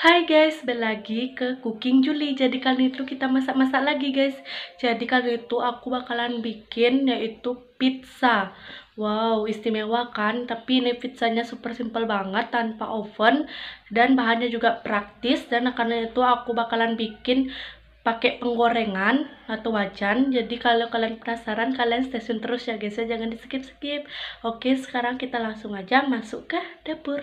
Hai guys, balik lagi ke Cooking Julie. Jadi kali itu kita masak-masak lagi guys Jadi kali itu aku bakalan bikin yaitu pizza Wow, istimewa kan Tapi ini pizzanya super simple banget tanpa oven Dan bahannya juga praktis Dan karena itu aku bakalan bikin pakai penggorengan atau wajan jadi kalau kalian penasaran kalian stay tune terus ya guys ya jangan di skip skip oke sekarang kita langsung aja masuk ke dapur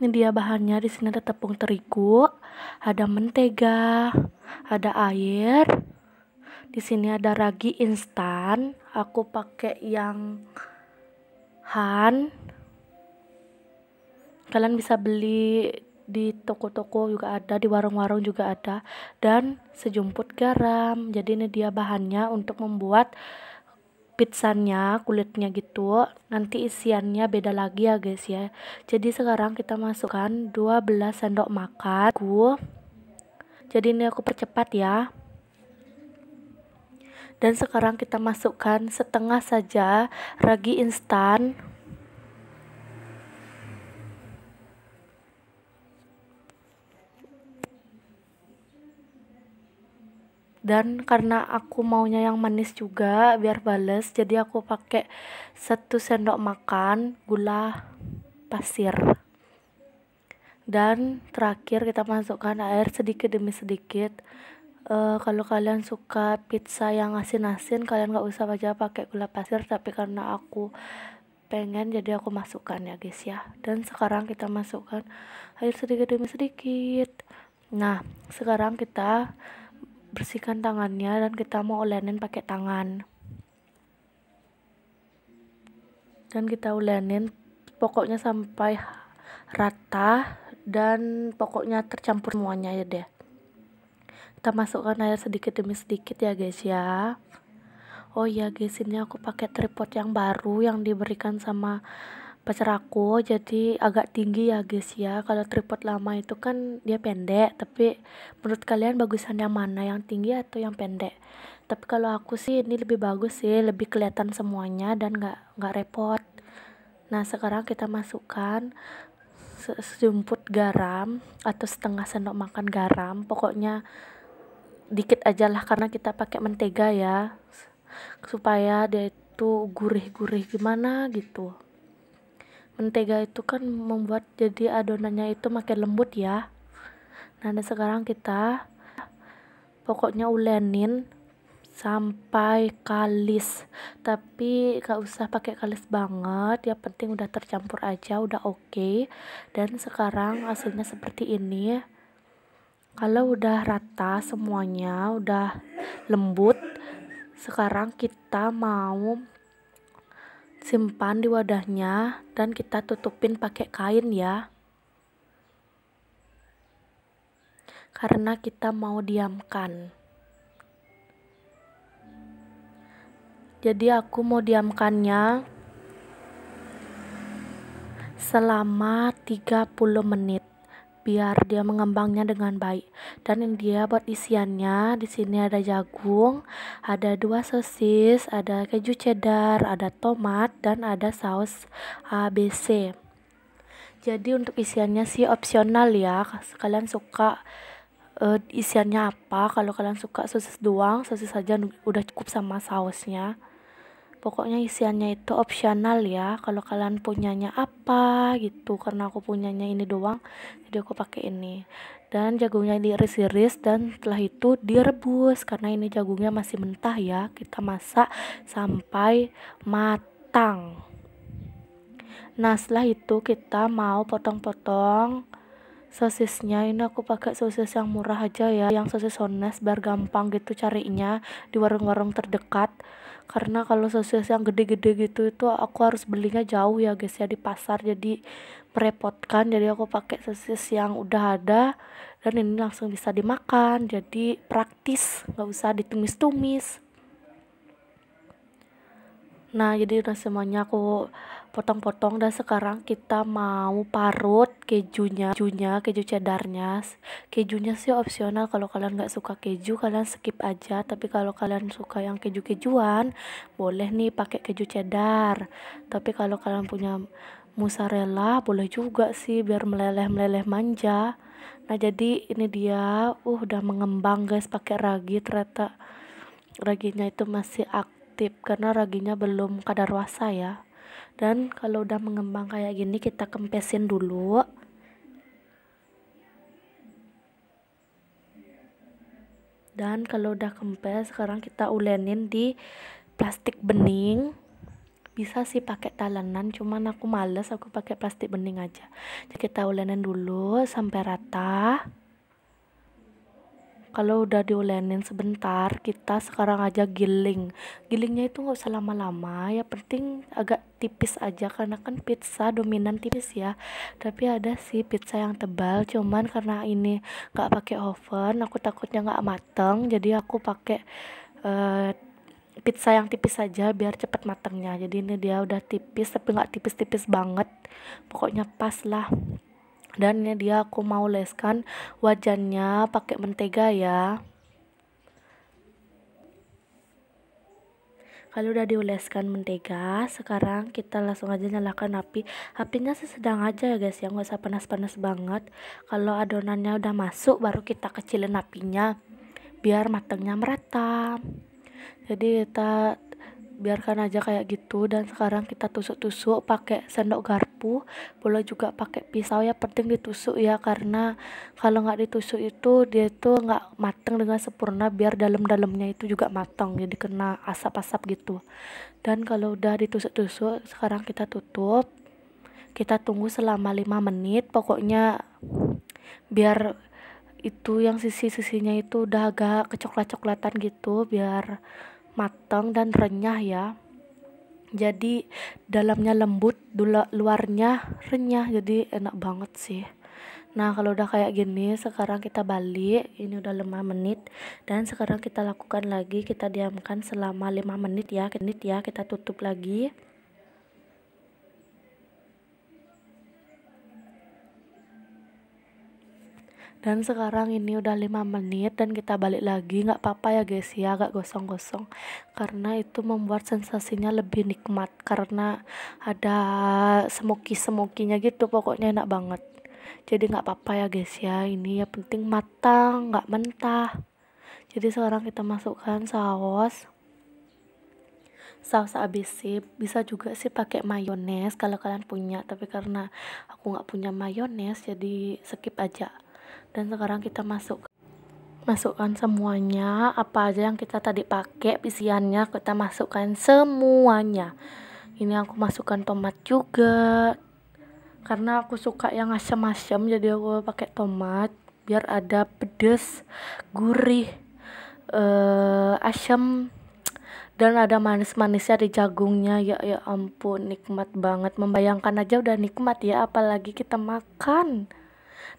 Ini dia bahannya. Di sini ada tepung terigu, ada mentega, ada air. Di sini ada ragi instan. Aku pakai yang Han. Kalian bisa beli di toko-toko juga ada, di warung-warung juga ada dan sejumput garam. Jadi ini dia bahannya untuk membuat pizzanya kulitnya gitu nanti isiannya beda lagi ya guys ya jadi sekarang kita masukkan 12 sendok makan aku jadi ini aku percepat ya dan sekarang kita masukkan setengah saja ragi instan dan karena aku maunya yang manis juga biar bales jadi aku pakai satu sendok makan gula pasir dan terakhir kita masukkan air sedikit demi sedikit uh, kalau kalian suka pizza yang asin-asin kalian gak usah aja pakai gula pasir tapi karena aku pengen jadi aku masukkan ya guys ya dan sekarang kita masukkan air sedikit demi sedikit nah sekarang kita bersihkan tangannya dan kita mau ulenin pakai tangan dan kita ulenin pokoknya sampai rata dan pokoknya tercampur semuanya ya deh kita masukkan air sedikit demi sedikit ya guys ya oh ya guys ini aku pakai tripod yang baru yang diberikan sama pacar aku jadi agak tinggi ya guys ya kalau tripod lama itu kan dia pendek tapi menurut kalian bagusan yang mana yang tinggi atau yang pendek tapi kalau aku sih ini lebih bagus sih lebih kelihatan semuanya dan nggak nggak repot nah sekarang kita masukkan se sejumput garam atau setengah sendok makan garam pokoknya dikit aja lah karena kita pakai mentega ya supaya dia itu gurih-gurih gimana gitu mentega itu kan membuat jadi adonannya itu makin lembut ya nah dan sekarang kita pokoknya ulenin sampai kalis tapi gak usah pakai kalis banget ya. penting udah tercampur aja udah oke okay. dan sekarang hasilnya seperti ini kalau udah rata semuanya udah lembut sekarang kita mau simpan di wadahnya dan kita tutupin pakai kain ya. Karena kita mau diamkan. Jadi aku mau diamkannya selama 30 menit biar dia mengembangnya dengan baik. Dan yang dia buat isiannya, di sini ada jagung, ada dua sosis, ada keju cheddar, ada tomat, dan ada saus ABC. Jadi untuk isiannya sih opsional ya, kalian suka uh, isiannya apa. Kalau kalian suka sosis doang, sosis saja udah cukup sama sausnya pokoknya isiannya itu opsional ya kalau kalian punyanya apa gitu karena aku punyanya ini doang jadi aku pakai ini dan jagungnya diiris-iris dan setelah itu direbus karena ini jagungnya masih mentah ya kita masak sampai matang nah setelah itu kita mau potong-potong sosisnya ini aku pakai sosis yang murah aja ya yang sosis ones, biar gampang gitu carinya di warung-warung terdekat karena kalau sosis yang gede-gede gitu itu aku harus belinya jauh ya guys ya di pasar jadi merepotkan jadi aku pakai sosis yang udah ada dan ini langsung bisa dimakan jadi praktis nggak usah ditumis-tumis Nah, jadi udah semuanya aku potong-potong dan sekarang kita mau parut kejunya, kejunya, keju cheddarnya. Kejunya sih opsional kalau kalian nggak suka keju, kalian skip aja. Tapi kalau kalian suka yang keju-kejuan, boleh nih pakai keju cheddar. Tapi kalau kalian punya mozzarella, boleh juga sih biar meleleh-meleleh manja. Nah, jadi ini dia, uh udah mengembang guys pakai ragi ternyata raginya itu masih aktif aktif karena raginya belum kadar wasa ya dan kalau udah mengembang kayak gini kita kempesin dulu dan kalau udah kempes sekarang kita ulenin di plastik bening bisa sih pakai talenan cuman aku males aku pakai plastik bening aja jadi kita ulenin dulu sampai rata kalau udah diulenin sebentar kita sekarang aja giling gilingnya itu nggak usah lama-lama ya penting agak tipis aja karena kan pizza dominan tipis ya tapi ada sih pizza yang tebal cuman karena ini nggak pakai oven aku takutnya nggak mateng jadi aku pakai uh, pizza yang tipis aja biar cepet matengnya. jadi ini dia udah tipis tapi nggak tipis-tipis banget pokoknya pas lah dan ini dia aku mau leskan wajannya pakai mentega ya kalau udah dioleskan mentega sekarang kita langsung aja nyalakan api apinya sesedang aja ya guys ya gak usah panas-panas banget kalau adonannya udah masuk baru kita kecilin apinya biar matangnya merata jadi kita biarkan aja kayak gitu dan sekarang kita tusuk-tusuk pakai sendok garpu boleh juga pakai pisau ya penting ditusuk ya karena kalau nggak ditusuk itu dia itu nggak mateng dengan sempurna biar dalam-dalamnya itu juga matang jadi kena asap-asap gitu dan kalau udah ditusuk-tusuk sekarang kita tutup kita tunggu selama 5 menit pokoknya biar itu yang sisi-sisinya itu udah agak kecoklat-coklatan gitu biar matang dan renyah ya jadi dalamnya lembut luarnya renyah jadi enak banget sih nah kalau udah kayak gini sekarang kita balik ini udah 5 menit dan sekarang kita lakukan lagi kita diamkan selama lima menit ya menit ya kita tutup lagi dan sekarang ini udah 5 menit dan kita balik lagi nggak apa-apa ya guys ya agak gosong-gosong karena itu membuat sensasinya lebih nikmat karena ada semoki-semokinya gitu pokoknya enak banget jadi nggak apa-apa ya guys ya ini ya penting matang nggak mentah jadi sekarang kita masukkan saus saus ABC bisa juga sih pakai mayones kalau kalian punya tapi karena aku nggak punya mayones jadi skip aja dan sekarang kita masuk masukkan semuanya apa aja yang kita tadi pakai isiannya kita masukkan semuanya ini aku masukkan tomat juga karena aku suka yang asam-asam jadi aku pakai tomat biar ada pedes gurih uh, asam dan ada manis-manisnya di jagungnya ya ya ampun nikmat banget membayangkan aja udah nikmat ya apalagi kita makan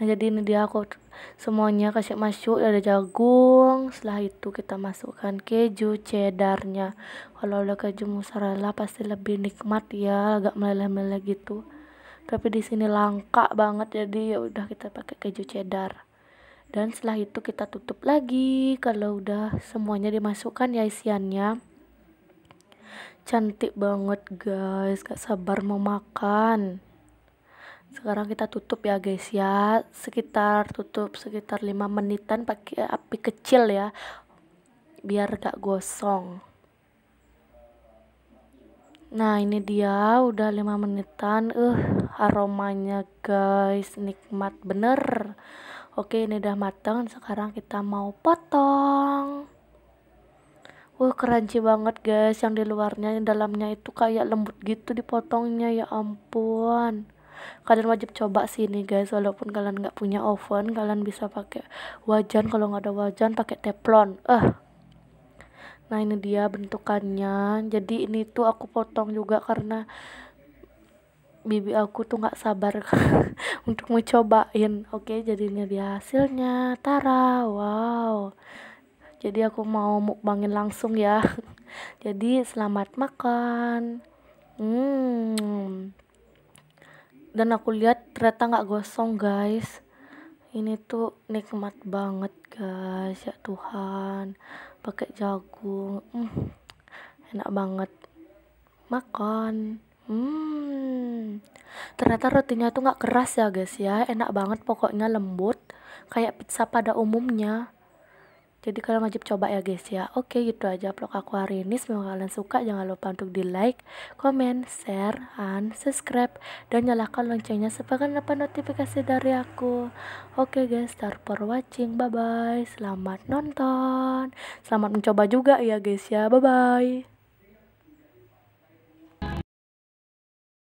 nah jadi ini dia aku semuanya kasih masuk ada jagung setelah itu kita masukkan keju cheddarnya kalau udah keju mozzarella pasti lebih nikmat ya agak meleleh-meleleh gitu tapi di sini langka banget jadi ya udah kita pakai keju cheddar dan setelah itu kita tutup lagi kalau udah semuanya dimasukkan ya isiannya cantik banget guys gak sabar mau makan sekarang kita tutup ya guys ya sekitar tutup sekitar 5 menitan pakai api kecil ya biar gak gosong nah ini dia udah 5 menitan eh uh, aromanya guys nikmat bener oke ini udah matang sekarang kita mau potong Wah uh, crunchy banget guys yang di luarnya yang dalamnya itu kayak lembut gitu dipotongnya ya ampun kalian wajib coba sih ini guys walaupun kalian nggak punya oven kalian bisa pakai wajan kalau nggak ada wajan pakai teflon eh nah ini dia bentukannya jadi ini tuh aku potong juga karena bibi aku tuh nggak sabar untuk mencobain oke okay, jadinya dia hasilnya tara wow jadi aku mau mukbangin langsung ya jadi selamat makan hmm dan aku lihat ternyata nggak gosong guys ini tuh nikmat banget guys ya Tuhan pakai jagung mm, enak banget makan hmm ternyata rotinya tuh nggak keras ya guys ya enak banget pokoknya lembut kayak pizza pada umumnya jadi kalian wajib coba ya guys ya oke gitu aja vlog aku hari ini semoga kalian suka jangan lupa untuk di like comment share and subscribe dan nyalakan loncengnya supaya kalian dapat notifikasi dari aku oke guys start for watching bye bye selamat nonton selamat mencoba juga ya guys ya bye bye